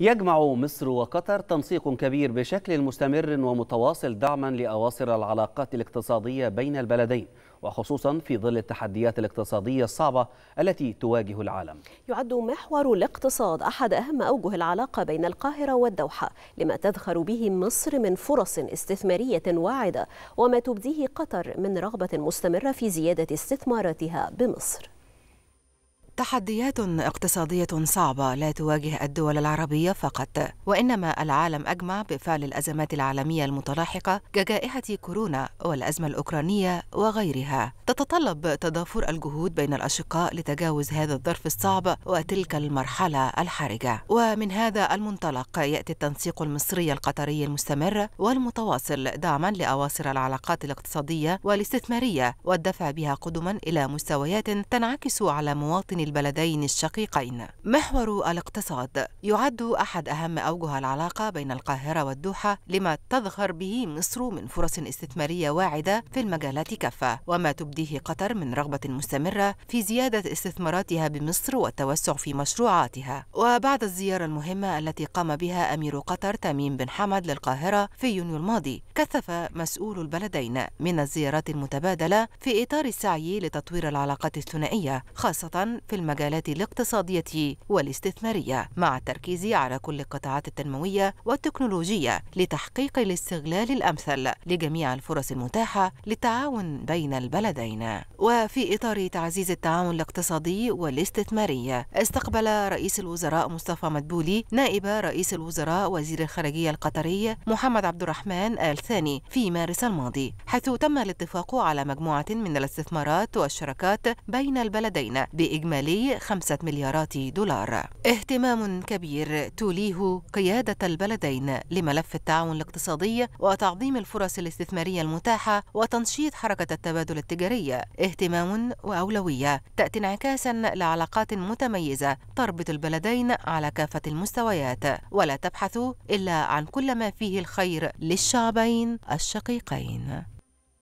يجمع مصر وقطر تنسيق كبير بشكل مستمر ومتواصل دعما لأواصر العلاقات الاقتصادية بين البلدين وخصوصا في ظل التحديات الاقتصادية الصعبة التي تواجه العالم يعد محور الاقتصاد أحد أهم أوجه العلاقة بين القاهرة والدوحة لما تذخر به مصر من فرص استثمارية واعدة وما تبديه قطر من رغبة مستمرة في زيادة استثماراتها بمصر تحديات اقتصادية صعبة لا تواجه الدول العربية فقط، وإنما العالم أجمع بفعل الأزمات العالمية المتلاحقة كجائحة كورونا والأزمة الأوكرانية وغيرها. تتطلب تضافر الجهود بين الأشقاء لتجاوز هذا الظرف الصعب وتلك المرحلة الحرجة. ومن هذا المنطلق يأتي التنسيق المصري القطري المستمر والمتواصل دعما لأواصر العلاقات الاقتصادية والاستثمارية والدفع بها قدما إلى مستويات تنعكس على مواطن البلدين الشقيقين محور الاقتصاد يعد أحد أهم أوجه العلاقة بين القاهرة والدوحة لما تظهر به مصر من فرص استثمارية واعدة في المجالات كافة وما تبديه قطر من رغبة مستمرة في زيادة استثماراتها بمصر والتوسع في مشروعاتها وبعد الزيارة المهمة التي قام بها أمير قطر تميم بن حمد للقاهرة في يونيو الماضي كثف مسؤول البلدين من الزيارات المتبادلة في إطار السعي لتطوير العلاقات الثنائية خاصة في في المجالات الاقتصادية والاستثمارية مع التركيز على كل القطاعات التنموية والتكنولوجية لتحقيق الاستغلال الأمثل لجميع الفرص المتاحة للتعاون بين البلدين وفي إطار تعزيز التعاون الاقتصادي والاستثماري استقبل رئيس الوزراء مصطفى مدبولي نائب رئيس الوزراء وزير الخارجية القطري محمد عبد الرحمن آل ثاني في مارس الماضي حيث تم الاتفاق على مجموعة من الاستثمارات والشراكات بين البلدين بإجمالي حوالي 5 مليارات دولار اهتمام كبير توليه قيادة البلدين لملف التعاون الاقتصادي وتعظيم الفرص الاستثمارية المتاحة وتنشيط حركة التبادل التجاري اهتمام وأولوية تأتي انعكاسا لعلاقات متميزة تربط البلدين على كافة المستويات ولا تبحث إلا عن كل ما فيه الخير للشعبين الشقيقين